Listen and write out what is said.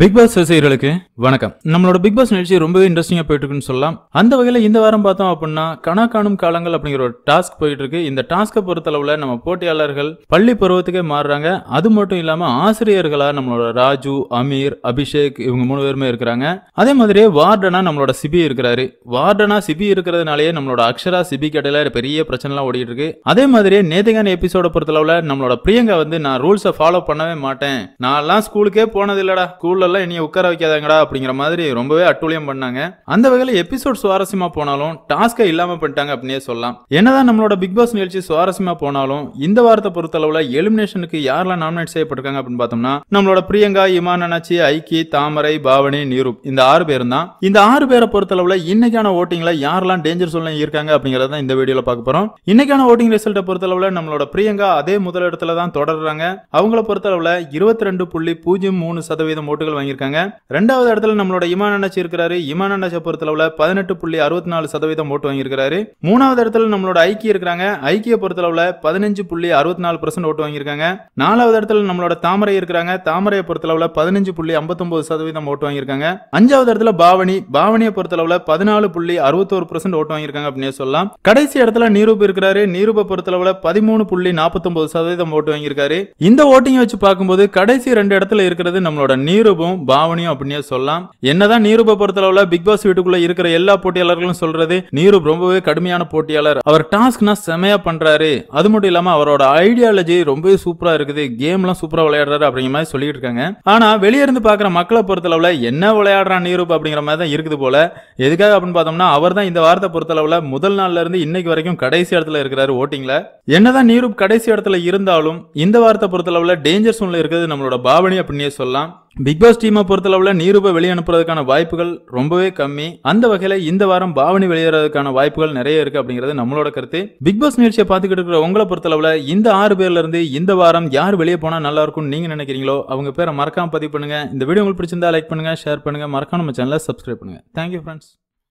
big pass ரசிகர்களுக்கு வணக்கம் நம்மளோட பிக் பாஸ் நிகழ்ச்சி ரொம்பவே இன்ட்ரெஸ்டிங்கா போயிட்டு இருக்குன்னு சொல்லலாம் அந்த வகையில் இந்த வாரம் பார்த்தோம் அப்படின்னா கணா காணும் காலங்கள் அப்படிங்கிற ஒரு டாஸ்க் போயிட்டு இருக்கு இந்த டாஸ்கை பொறுத்தளவுல நம்ம போட்டியாளர்கள் பள்ளி பருவத்துக்கே மாறுறாங்க அது மட்டும் இல்லாமல் ஆசிரியர்களாக நம்மளோட ராஜு அமீர் அபிஷேக் இவங்க மூணு பேருமே இருக்கிறாங்க அதே மாதிரியே வார்டனா நம்மளோட சிபி இருக்கிறாரு வார்டனா சிபி இருக்கிறதுனாலே நம்மளோட அக்ஷரா சிபி கடையில் பெரிய பிரச்சனைலாம் ஓடிட்டு இருக்கு அதே மாதிரியே நேத்திகான எபிசோட பொறுத்தளவுல நம்மளோட பிரியங்கா வந்து நான் ரூல்ஸை ஃபாலோ பண்ணவே மாட்டேன் நான்லாம் ஸ்கூலுக்கே போனது இல்லடா ஸ்கூல் ஸ்கூல்லலாம் இனி உட்கார வைக்காதங்கடா அப்படிங்கிற மாதிரி ரொம்பவே அட்டூழியம் பண்ணாங்க அந்த வகையில் எபிசோட் சுவாரஸ்யமா போனாலும் டாஸ்க்கை இல்லாம பண்ணிட்டாங்க அப்படின்னே சொல்லலாம் என்னதான் நம்மளோட பிக் பாஸ் நிகழ்ச்சி சுவாரஸ்யமா போனாலும் இந்த வாரத்தை பொறுத்த அளவுல எலிமினேஷனுக்கு யாரெல்லாம் நாமினேட் செய்யப்பட்டிருக்காங்க அப்படின்னு பார்த்தோம்னா நம்மளோட பிரியங்கா இமான் அனாச்சி ஐக்கி தாமரை பாவனி நீரு இந்த ஆறு பேர் தான் இந்த ஆறு பேரை பொறுத்த அளவுல இன்னைக்கான ஓட்டிங்ல யாரெல்லாம் டேஞ்சர் சொல்ல இருக்காங்க அப்படிங்கறத இந்த வீடியோல பார்க்க போறோம் இன்னைக்கான ஓட்டிங் ரிசல்ட்டை பொறுத்த அளவுல நம்மளோட பிரியங்கா அதே முதலிடத்துல தான் தொடர்றாங்க அவங்கள அளவுல இருபத்தி ரெண்டு புள்ளி பூஜ்ஜியம் மூணு சதவீதம் ஓட்டுகள் விக்கெட்டுகள் வாங்கியிருக்காங்க ரெண்டாவது இடத்துல நம்மளோட இமான் அண்ணாச்சி இருக்கிறாரு இமான் அண்ணாச்சை பொறுத்தளவுல பதினெட்டு புள்ளி அறுபத்தி நாலு சதவீதம் ஓட்டு வாங்கியிருக்காரு மூணாவது இடத்துல நம்மளோட ஐக்கிய இருக்கிறாங்க ஐக்கிய பொறுத்தளவுல பதினஞ்சு புள்ளி அறுபத்தி நாலு பர்சன்ட் ஓட்டு வாங்கியிருக்காங்க நாலாவது இடத்துல நம்மளோட தாமரை இருக்கிறாங்க தாமரையை பொறுத்தளவுல பதினஞ்சு புள்ளி ஐம்பத்தொன்பது சதவீதம் ஓட்டு வாங்கியிருக்காங்க அஞ்சாவது இடத்துல பாவனி பாவனியை பொறுத்தளவுல பதினாலு புள்ளி அறுபத்தோரு பர்சன்ட் ஓட்டு வாங்கியிருக்காங்க அப்படின்னு சொல்லலாம் கடைசி இடத்துல நீரூப் இருக்கிறாரு நீரூப பொறுத்தளவுல பதிமூணு புள்ளி நாற்பத்தொன்பது சதவீதம் ஓட்டு வாங்கியிருக்காரு இந்த ஓட்டிங்கை வச்சு பார்க்கும்போது கடைசி ரெண்டு இடத்துல இருக்கிறது நம்மளோட நீரூப் நிருபம் பாவனியும் அப்படின்னே சொல்லலாம் என்னதான் நீரூப அளவுல பிக் பாஸ் வீட்டுக்குள்ள இருக்கிற எல்லா போட்டியாளர்களும் சொல்றது நீரூப் ரொம்பவே கடுமையான போட்டியாளர் அவர் டாஸ்க்னா செமையா பண்றாரு அது மட்டும் இல்லாம அவரோட ஐடியாலஜி ரொம்பவே சூப்பரா இருக்குது கேம் எல்லாம் சூப்பரா விளையாடுறாரு அப்படிங்கிற மாதிரி சொல்லிட்டு இருக்காங்க ஆனா வெளியே இருந்து பாக்குற மக்களை அளவுல என்ன விளையாடுறான் நீரூப் அப்படிங்கிற மாதிரி தான் இருக்குது போல எதுக்காக அப்படின்னு பார்த்தோம்னா அவர் தான் இந்த வாரத்தை அளவுல முதல் நாள்ல இருந்து இன்னைக்கு வரைக்கும் கடைசி இடத்துல இருக்கிறாரு ஓட்டிங்ல என்னதான் நீரூப் கடைசி இடத்துல இருந்தாலும் இந்த வாரத்தை அளவுல டேஞ்சர் சோன்ல இருக்கிறது நம்மளோட பாவனி அப்படின்னே சொல்லலாம் பிக் பாஸ் டீமை பொறுத்தளவில் நீரூப வெளியனுப்புறதுக்கான வாய்ப்புகள் ரொம்பவே கம்மி அந்த வகையில் இந்த வாரம் பாவனி வெளியேறதுக்கான வாய்ப்புகள் நிறைய இருக்கு அப்படிங்கிறது நம்மளோட கருத்து பிக் பாஸ் நிகழ்ச்சியை பார்த்துக்கிட்டு இருக்கிற உங்களை பொறுத்தளவில் இந்த ஆறு பேர்ல இருந்து இந்த வாரம் யார் வெளியே போனால் நல்லா இருக்கும்னு நீங்க நினைக்கிறீங்களோ அவங்க பேரை மறக்காம பதிவு பண்ணுங்க இந்த வீடியோ உங்களுக்கு பிடிச்சிருந்தா லைக் பண்ணுங்க ஷேர் பண்ணுங்க மறக்காம நம்ம சேனலை சப்ஸ்கிரைப் பண்ணுங்க தேங்க்யூ ஃப்ரெண்ட்ஸ்